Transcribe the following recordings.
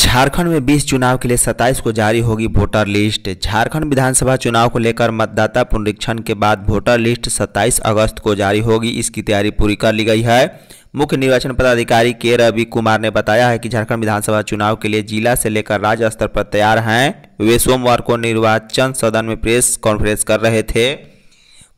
झारखंड में 20 चुनाव के लिए 27 को जारी होगी वोटर लिस्ट झारखंड विधानसभा चुनाव को लेकर मतदाता पुनरीक्षण के बाद वोटर लिस्ट 27 अगस्त को जारी होगी इसकी तैयारी पूरी कर ली गई है मुख्य निर्वाचन पदाधिकारी के रवि कुमार ने बताया है कि झारखंड विधानसभा चुनाव के लिए जिला से लेकर राज्य स्तर पर तैयार हैं वे सोमवार को निर्वाचन सदन में प्रेस कॉन्फ्रेंस कर रहे थे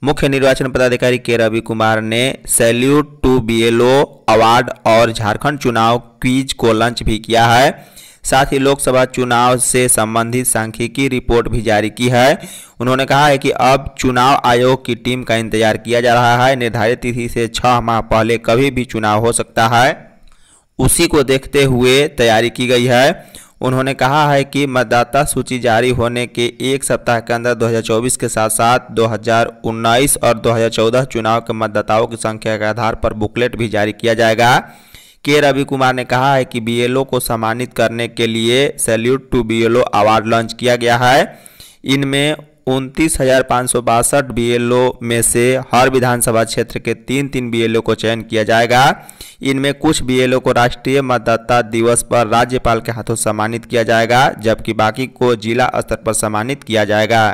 मुख्य निर्वाचन पदाधिकारी के रवि कुमार ने सैल्यूट टू बी अवार्ड और झारखंड चुनाव क्वीज को लंच भी किया है साथ ही लोकसभा चुनाव से संबंधित सांख्यिकी रिपोर्ट भी जारी की है उन्होंने कहा है कि अब चुनाव आयोग की टीम का इंतजार किया जा रहा है निर्धारित तिथि से छह माह पहले कभी भी चुनाव हो सकता है उसी को देखते हुए तैयारी की गई है उन्होंने कहा है कि मतदाता सूची जारी होने के एक सप्ताह के अंदर 2024 के साथ साथ 2019 और 2014 चुनाव के मतदाताओं की संख्या के आधार पर बुकलेट भी जारी किया जाएगा के रवि कुमार ने कहा है कि बीएलओ को सम्मानित करने के लिए salute to BLO award launch किया गया है इनमें उनतीस हज़ार पाँच सौ बासठ बी में से हर विधानसभा क्षेत्र के तीन तीन बी को चयन किया जाएगा इनमें कुछ बी को राष्ट्रीय मतदाता दिवस पर राज्यपाल के हाथों सम्मानित किया जाएगा जबकि बाकी को जिला स्तर पर सम्मानित किया जाएगा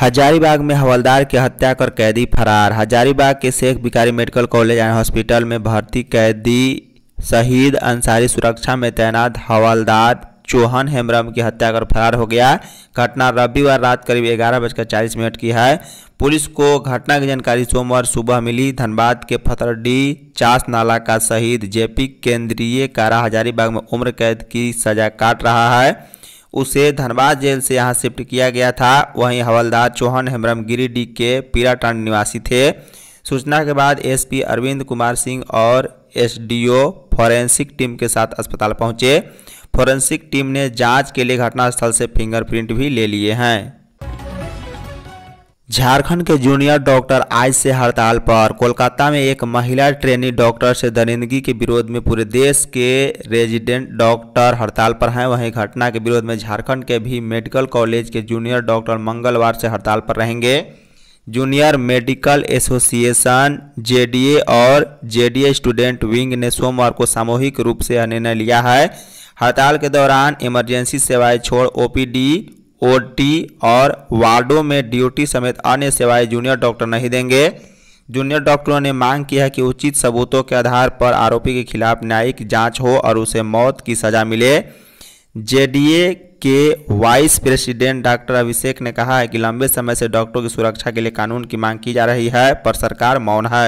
हजारीबाग में हवलदार की हत्या कर कैदी फरार हजारीबाग के Sheikh Bhikhari medical college and hospital में भर्ती कैदी शहीद अंसारी सुरक्षा में तैनात हवलदार चोहन हेमरम की हत्या कर फरार हो गया घटना रविवार रात करीब ग्यारह बजकर चालीस मिनट की है पुलिस को घटना की जानकारी सोमवार सुबह मिली धनबाद के फतरडी चास नाला का शहीद जेपी केंद्रीय कारा हजारीबाग में उम्र कैद की सजा काट रहा है उसे धनबाद जेल से यहाँ शिफ्ट किया गया था वहीं हवलदार चौहान हेमरम गिरिडीह के पीराटांड निवासी थे सूचना के बाद एसपी अरविंद कुमार सिंह और एसडीओ फॉरेंसिक टीम के साथ अस्पताल पहुंचे फॉरेंसिक टीम ने जांच के लिए घटनास्थल से फिंगरप्रिंट भी ले लिए हैं झारखंड के जूनियर डॉक्टर आज से हड़ताल पर कोलकाता में एक महिला ट्रेनी डॉक्टर से दरिंदगी के विरोध में पूरे देश के रेजिडेंट डॉक्टर हड़ताल पर हैं वहीं घटना के विरोध में झारखंड के भी मेडिकल कॉलेज के जूनियर डॉक्टर मंगलवार से हड़ताल पर रहेंगे जूनियर मेडिकल एसोसिएशन जेडीए और जेडीए स्टूडेंट विंग ने सोमवार को सामूहिक रूप से यह निर्णय लिया है हड़ताल के दौरान इमरजेंसी सेवाएं छोड़ ओपीडी ओटी और वार्डों में ड्यूटी समेत अन्य सेवाएं जूनियर डॉक्टर नहीं देंगे जूनियर डॉक्टरों ने मांग की है कि उचित सबूतों के आधार पर आरोपी के खिलाफ न्यायिक जांच हो और उसे मौत की सज़ा मिले जेडीए के वाइस प्रेसिडेंट डॉक्टर अभिषेक ने कहा है कि लंबे समय से डॉक्टरों की सुरक्षा के लिए कानून की मांग की जा रही है पर सरकार मौन है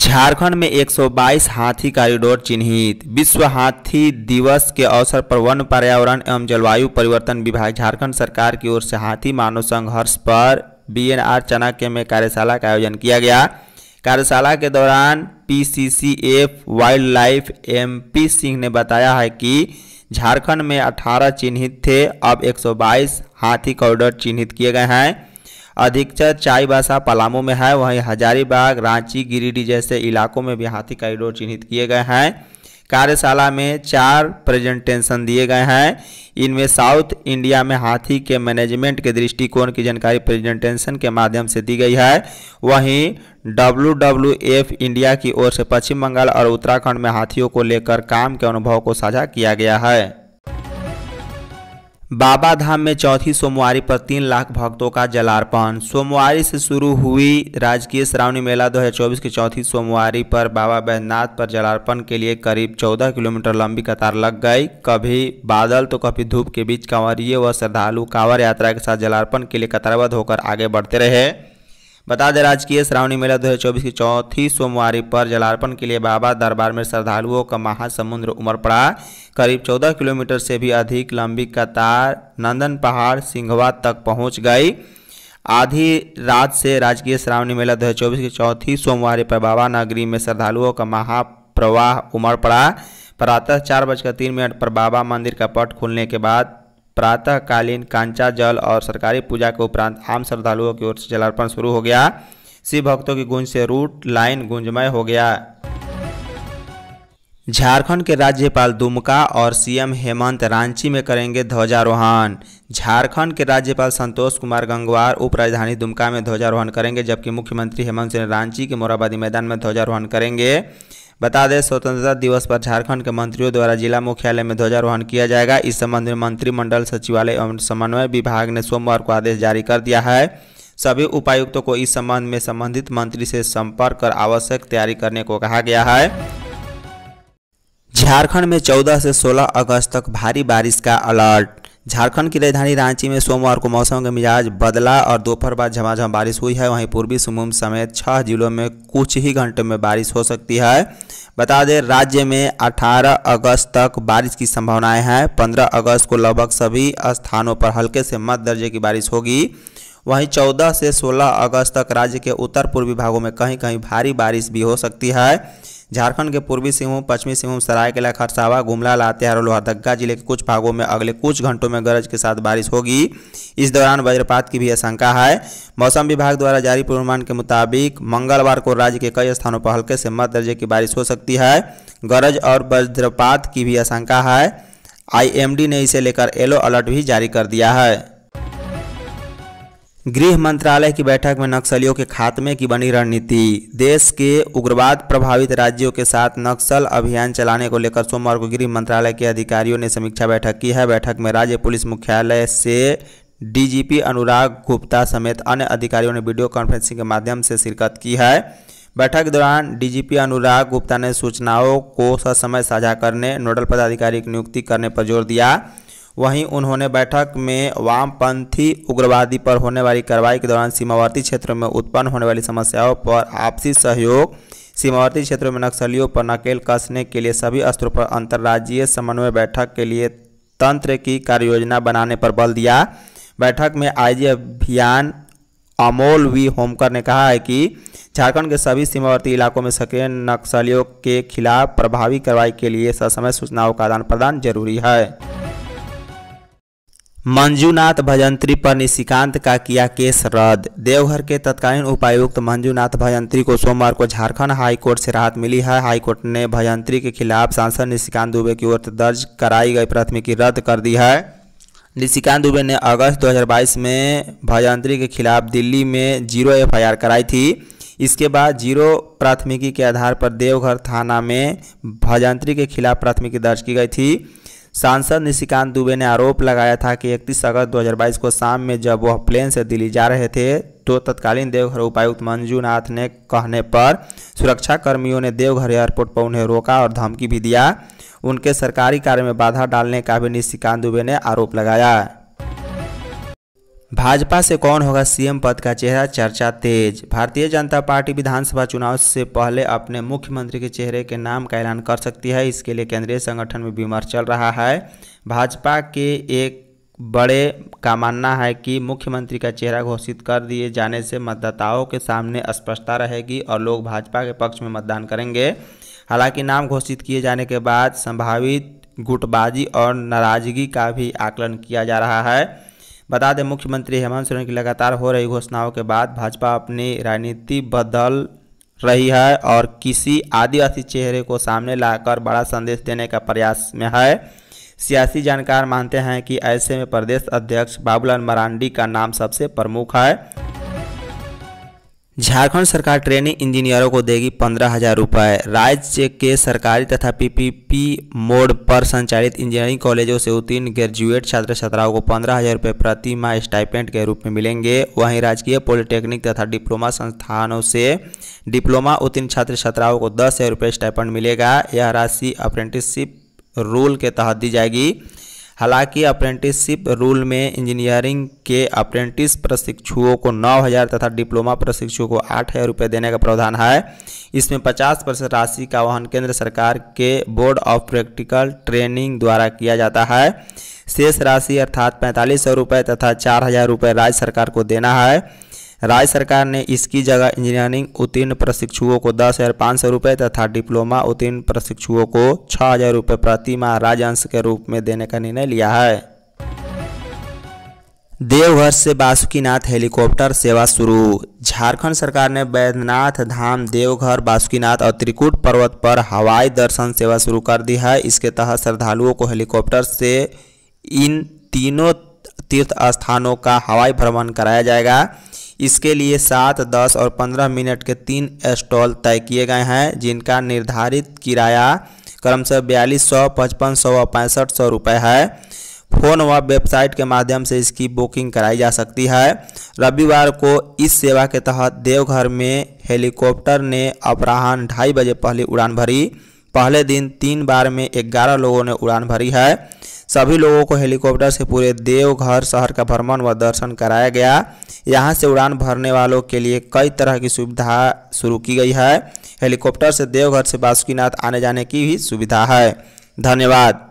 झारखंड में 122 हाथी कॉरिडोर चिन्हित विश्व हाथी दिवस के अवसर पर वन पर्यावरण एवं जलवायु परिवर्तन विभाग झारखंड सरकार की ओर से हाथी मानव संघर्ष पर बीएनआर चाणक्य में कार्यशाला का आयोजन किया गया कार्यशाला के दौरान PCCF wildlife P Singh ने बताया है कि झारखंड में 18 चिन्हित थे अब 122 हाथी कॉरिडोर चिन्हित किए गए हैं अधिकतर चाय बासा पलामू में है वहीं हजारीबाग रांची गिरिडीह जैसे इलाकों में भी हाथी कॉरिडोर चिन्हित किए गए हैं कार्यशाला में चार प्रेजेंटेशन दिए गए हैं इनमें साउथ इंडिया में हाथी के मैनेजमेंट के दृष्टिकोण की जानकारी प्रेजेंटेशन के माध्यम से दी गई है वहीं डब्ल्यू इंडिया की ओर से पश्चिम बंगाल और उत्तराखंड में हाथियों को लेकर काम के अनुभव को साझा किया गया है बाबा धाम में चौथी सोमवारी पर तीन लाख भक्तों का जलार्पण सोमवारी से शुरू हुई राजकीय श्रावणी मेला 2024 की चौथी सोमवारी पर बाबा बैद्यनाथ पर जलार्पण के लिए करीब 14 किलोमीटर लंबी कतार लग गई कभी बादल तो कभी धूप के बीच कांवरिये व श्रद्धालु कांवर यात्रा के साथ जलार्पण के लिए कतारबद्ध होकर आगे बढ़ते रहे बता दें राजकीय श्रावणी मेला 2024 की चौथी सोमवार पर जलार्पण के लिए बाबा दरबार में श्रद्धालुओं का महासमुद्र पड़ा करीब 14 किलोमीटर से भी अधिक लंबी कतार नंदन पहाड़ सिंघवा तक पहुंच गई आधी रात से राजकीय श्रावणी मेला 2024 की चौथी सोमवार पर बाबा नगरी में श्रद्धालुओं का महाप्रवाह उमड़ पड़ा प्रातः चार बजकर तीन मिनट पर बाबा मंदिर का पट खुलने के बाद प्रातःकालीन कांचा जल और सरकारी पूजा के उपरांत आम श्रद्धालुओं की ओर से जलार्पण शुरू हो गया शिव भक्तों की गूंज से रूट लाइन गुंजमय हो गया झारखंड के राज्यपाल दुमका और सीएम हेमंत रांची में करेंगे ध्वजारोहण झारखंड के राज्यपाल संतोष कुमार गंगवार उप राजधानी दुमका में ध्वजारोहण करेंगे जबकि मुख्यमंत्री हेमंत सिंह रांची के मोराबादी मैदान में ध्वजारोहण करेंगे बता दें स्वतंत्रता दिवस पर झारखंड के मंत्रियों द्वारा जिला मुख्यालय में ध्वजारोहण किया जाएगा इस संबंध में मंत्रिमंडल सचिवालय एवं समन्वय विभाग ने सोमवार को आदेश जारी कर दिया है सभी उपायुक्तों को इस संबंध में संबंधित मंत्री से संपर्क कर आवश्यक तैयारी करने को कहा गया है झारखंड में 14 से 16 अगस्त तक भारी बारिश का अलर्ट झारखंड की राजधानी रांची में सोमवार को मौसम का मिजाज बदला और दोपहर बाद झमाझम बारिश हुई है वहीं पूर्वी सिंहभूम समेत छह जिलों में कुछ ही घंटों में बारिश हो सकती है बता दें राज्य में 18 अगस्त तक बारिश की संभावनाएं हैं 15 अगस्त को लगभग सभी स्थानों पर हल्के से मध्य दर्जे की बारिश होगी वहीं 14 से 16 अगस्त तक राज्य के उत्तर पूर्वी भागों में कहीं कहीं भारी बारिश भी हो सकती है झारखंड के पूर्वी सिंहभूम पश्चिमी सिंहभूम सरायकेला खरसावा गुमला लातेहार और लोहरदगा जिले के कुछ भागों में अगले कुछ घंटों में गरज के साथ बारिश होगी इस दौरान वज्रपात की भी आशंका है मौसम विभाग द्वारा जारी पूर्वानुमान के मुताबिक मंगलवार को राज्य के कई स्थानों पर हल्के से मध्य दर्जे की बारिश हो सकती है गरज और वज्रपात की भी आशंका है आईएमडी ने इसे लेकर येलो अलर्ट भी जारी कर दिया है गृह मंत्रालय की बैठक में नक्सलियों के खात्मे की बनी रणनीति देश के उग्रवाद प्रभावित राज्यों के साथ नक्सल अभियान चलाने को लेकर सोमवार को गृह मंत्रालय के अधिकारियों ने समीक्षा बैठक की है बैठक में राज्य पुलिस मुख्यालय से डीजीपी अनुराग गुप्ता समेत अन्य अधिकारियों ने वीडियो कॉन्फ्रेंसिंग के माध्यम से शिरकत की है बैठक के दौरान डीजीपी अनुराग गुप्ता ने सूचनाओं को ससमय साझा करने नोडल पदाधिकारी की नियुक्ति करने पर जोर दिया वहीं उन्होंने बैठक में वामपंथी उग्रवादी पर होने वाली कार्रवाई के दौरान सीमावर्ती क्षेत्रों में उत्पन्न होने वाली समस्याओं पर आपसी सहयोग सीमावर्ती क्षेत्रों में नक्सलियों पर नकेल कसने के लिए सभी स्तरों पर अंतर्राज्यीय समन्वय बैठक के लिए तंत्र की कार्ययोजना बनाने पर बल दिया बैठक में आईजी अभियान अमोल वी होमकर ने कहा है कि झारखंड के सभी सीमावर्ती इलाकों में सक्रिय नक्सलियों के खिलाफ प्रभावी कार्रवाई के लिए ससमय सूचनाओं का आदान प्रदान जरूरी है मंजूनाथ भजंत्री पर निशिकांत का किया केस रद्द देवघर के तत्कालीन उपायुक्त मंजूनाथ भजंत्री को सोमवार को झारखंड हाईकोर्ट से राहत मिली है हाईकोर्ट ने भजंत्री के खिलाफ सांसद निशिकांत दुबे की ओर दर्ज कराई गई प्राथमिकी रद्द कर दी है निशिकांत दुबे ने अगस्त 2022 में भजंत्री के खिलाफ दिल्ली में जीरो एफ कराई थी इसके बाद जीरो प्राथमिकी के आधार पर देवघर थाना में भजंत्री के खिलाफ प्राथमिकी दर्ज की गई थी सांसद निशिकांत दुबे ने आरोप लगाया था कि इकतीस अगस्त 2022 को शाम में जब वह प्लेन से दिल्ली जा रहे थे तो तत्कालीन देवघर उपायुक्त मंजूनाथ ने कहने पर सुरक्षा कर्मियों ने देवघर एयरपोर्ट पर उन्हें रोका और धमकी भी दिया उनके सरकारी कार्य में बाधा डालने का भी निशिकांत दुबे ने आरोप लगाया भाजपा से कौन होगा सीएम पद का चेहरा चर्चा तेज भारतीय जनता पार्टी विधानसभा चुनाव से पहले अपने मुख्यमंत्री के चेहरे के नाम का ऐलान कर सकती है इसके लिए केंद्रीय संगठन में विमर्श चल रहा है भाजपा के एक बड़े का मानना है कि मुख्यमंत्री का चेहरा घोषित कर दिए जाने से मतदाताओं के सामने स्पष्टता रहेगी और लोग भाजपा के पक्ष में मतदान करेंगे हालांकि नाम घोषित किए जाने के बाद संभावित गुटबाजी और नाराजगी का भी आकलन किया जा रहा है बता दें मुख्यमंत्री हेमंत सोरेन की लगातार हो रही घोषणाओं के बाद भाजपा अपनी राजनीति बदल रही है और किसी आदिवासी चेहरे को सामने लाकर बड़ा संदेश देने का प्रयास में है सियासी जानकार मानते हैं कि ऐसे में प्रदेश अध्यक्ष बाबूलाल मरांडी का नाम सबसे प्रमुख है झारखंड सरकार ट्रेनिंग इंजीनियरों को देगी पंद्रह हजार रुपये राज्य के सरकारी तथा पीपीपी मोड पर संचालित इंजीनियरिंग कॉलेजों से उत्तीर्ण ग्रेजुएट छात्र छात्राओं को पंद्रह हजार रुपये प्रति माह स्टाइपेंट के रूप में मिलेंगे वहीं राजकीय पॉलिटेक्निक तथा डिप्लोमा संस्थानों से डिप्लोमा उत्तीर्ण छात्र छात्राओं को दस हजार रुपये स्टाइपेंट मिलेगा यह राशि अप्रेंटिसशिप रूल के तहत दी जाएगी हालांकि अप्रेंटिसशिप रूल में इंजीनियरिंग के अप्रेंटिस प्रशिक्षुओं को नौ हज़ार तथा डिप्लोमा प्रशिक्षुओं को आठ हज़ार रुपये देने का प्रावधान है इसमें पचास परसेंट राशि का वहन केंद्र सरकार के बोर्ड ऑफ प्रैक्टिकल ट्रेनिंग द्वारा किया जाता है शेष राशि अर्थात पैंतालीस सौ रुपये तथा चार हज़ार रुपये राज्य सरकार को देना है राज्य सरकार ने इसकी जगह इंजीनियरिंग उत्तीर्ण प्रशिक्षुओं को दस हज़ार पाँच सौ रुपये तथा डिप्लोमा उत्तीर्ण प्रशिक्षुओं को छः हज़ार रुपये प्रति माह राजअंश के रूप में देने का निर्णय लिया है देवघर से बासुकीनाथ हेलीकॉप्टर सेवा शुरू झारखंड सरकार ने बैद्यनाथ धाम देवघर बासुकीनाथ और त्रिकुट पर्वत पर हवाई दर्शन सेवा शुरू कर दी है इसके तहत श्रद्धालुओं को हेलीकॉप्टर से इन तीनों तीर्थ स्थानों का हवाई भ्रमण कराया जाएगा इसके लिए सात दस और पंद्रह मिनट के तीन स्टॉल तय किए गए हैं जिनका निर्धारित किराया क्रमशः बयालीस सौ पचपन सौ और पैंसठ सौ रुपये है फ़ोन व वेबसाइट के माध्यम से इसकी बुकिंग कराई जा सकती है रविवार को इस सेवा के तहत देवघर में हेलीकॉप्टर ने अपराहन ढाई बजे पहली उड़ान भरी पहले दिन तीन बार में ग्यारह लोगों ने उड़ान भरी है सभी लोगों को हेलीकॉप्टर से पूरे देवघर शहर का भ्रमण व दर्शन कराया गया यहाँ से उड़ान भरने वालों के लिए कई तरह की सुविधा शुरू की गई है हेलीकॉप्टर से देवघर से बासुकीनाथ आने जाने की भी सुविधा है धन्यवाद